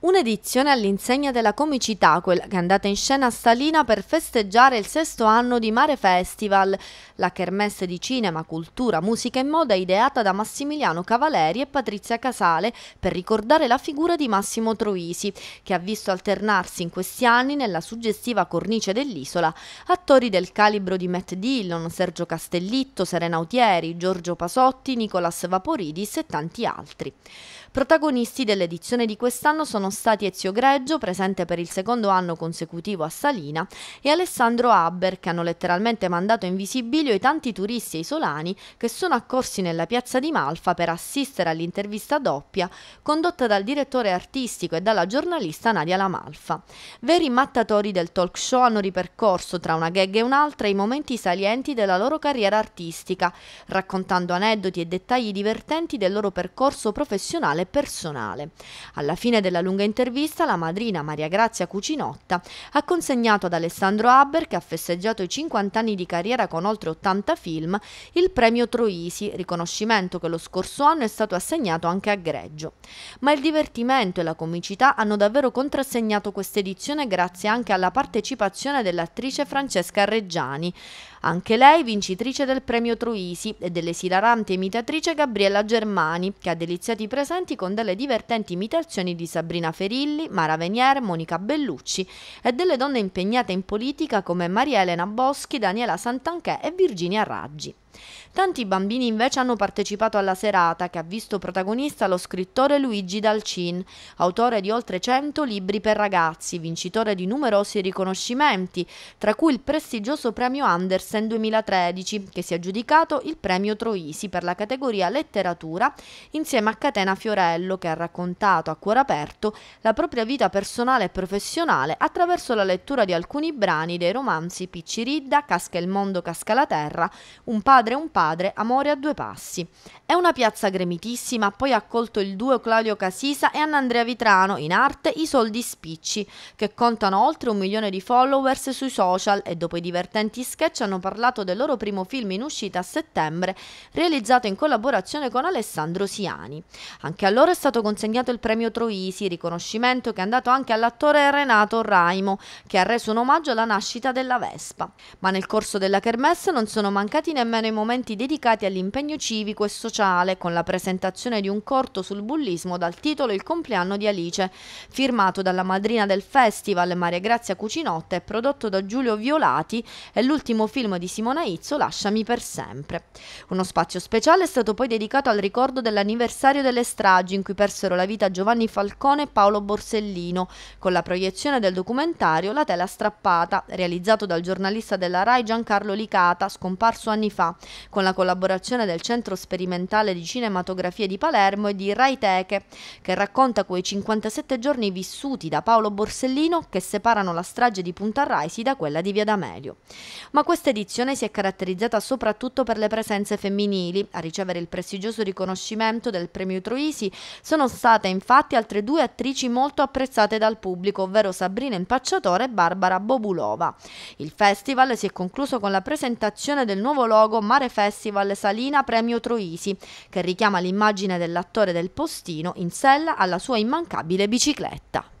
Un'edizione all'insegna della comicità, quella che è andata in scena a Salina per festeggiare il sesto anno di Mare Festival, la kermesse di cinema, cultura, musica e moda ideata da Massimiliano Cavaleri e Patrizia Casale per ricordare la figura di Massimo Troisi, che ha visto alternarsi in questi anni nella suggestiva cornice dell'isola attori del calibro di Matt Dillon, Sergio Castellitto, Serena Utieri, Giorgio Pasotti, Nicolas Vaporidis e tanti altri. Protagonisti dell'edizione di quest'anno sono sono stati Ezio Greggio, presente per il secondo anno consecutivo a Salina, e Alessandro Haber, che hanno letteralmente mandato in visibilio i tanti turisti e isolani che sono accorsi nella piazza di Malfa per assistere all'intervista doppia condotta dal direttore artistico e dalla giornalista Nadia Lamalfa. Veri mattatori del talk show hanno ripercorso tra una gag e un'altra i momenti salienti della loro carriera artistica, raccontando aneddoti e dettagli divertenti del loro percorso professionale e personale. Alla fine della lunga lunga intervista la madrina Maria Grazia Cucinotta ha consegnato ad Alessandro Haber, che ha festeggiato i 50 anni di carriera con oltre 80 film, il premio Troisi, riconoscimento che lo scorso anno è stato assegnato anche a Greggio. Ma il divertimento e la comicità hanno davvero contrassegnato questa edizione grazie anche alla partecipazione dell'attrice Francesca Reggiani, anche lei vincitrice del premio Troisi e dell'esilarante imitatrice Gabriella Germani, che ha deliziato i presenti con delle divertenti imitazioni di Sabrina Martina Ferilli, Mara Venier, Monica Bellucci e delle donne impegnate in politica come Maria Elena Boschi, Daniela Santanchè e Virginia Raggi. Tanti bambini invece hanno partecipato alla serata che ha visto protagonista lo scrittore Luigi Dalcin, autore di oltre 100 libri per ragazzi, vincitore di numerosi riconoscimenti, tra cui il prestigioso premio Andersen 2013 che si è aggiudicato il premio Troisi per la categoria letteratura insieme a Catena Fiorello che ha raccontato a cuore aperto la propria vita personale e professionale attraverso la lettura di alcuni brani dei romanzi Picciridda, Casca il mondo, casca la terra, Un padre madre e un padre, amore a due passi. È una piazza gremitissima, poi ha accolto il duo Claudio Casisa e Annandrea Vitrano in arte I Soldi Spicci, che contano oltre un milione di followers sui social e dopo i divertenti sketch hanno parlato del loro primo film in uscita a settembre, realizzato in collaborazione con Alessandro Siani. Anche a loro è stato consegnato il premio Troisi, riconoscimento che è andato anche all'attore Renato Raimo, che ha reso un omaggio alla nascita della Vespa. Ma nel corso della kermesse non sono mancati nemmeno i momenti dedicati all'impegno civico e sociale con la presentazione di un corto sul bullismo dal titolo Il compleanno di Alice, firmato dalla madrina del festival Maria Grazia Cucinotta e prodotto da Giulio Violati e l'ultimo film di Simona Izzo Lasciami per sempre. Uno spazio speciale è stato poi dedicato al ricordo dell'anniversario delle stragi in cui persero la vita Giovanni Falcone e Paolo Borsellino, con la proiezione del documentario La tela strappata, realizzato dal giornalista della RAI Giancarlo Licata, scomparso anni fa, con la collaborazione del Centro Sperimentale di Cinematografia di Palermo e di Rai Teche, che racconta quei 57 giorni vissuti da Paolo Borsellino che separano la strage di Punta Raisi da quella di Via D'Amelio. Ma questa edizione si è caratterizzata soprattutto per le presenze femminili. A ricevere il prestigioso riconoscimento del premio Troisi sono state infatti altre due attrici molto apprezzate dal pubblico, ovvero Sabrina Impacciatore e Barbara Bobulova. Il festival si è concluso con la presentazione del nuovo logo Mare Festival Salina Premio Troisi, che richiama l'immagine dell'attore del postino in sella alla sua immancabile bicicletta.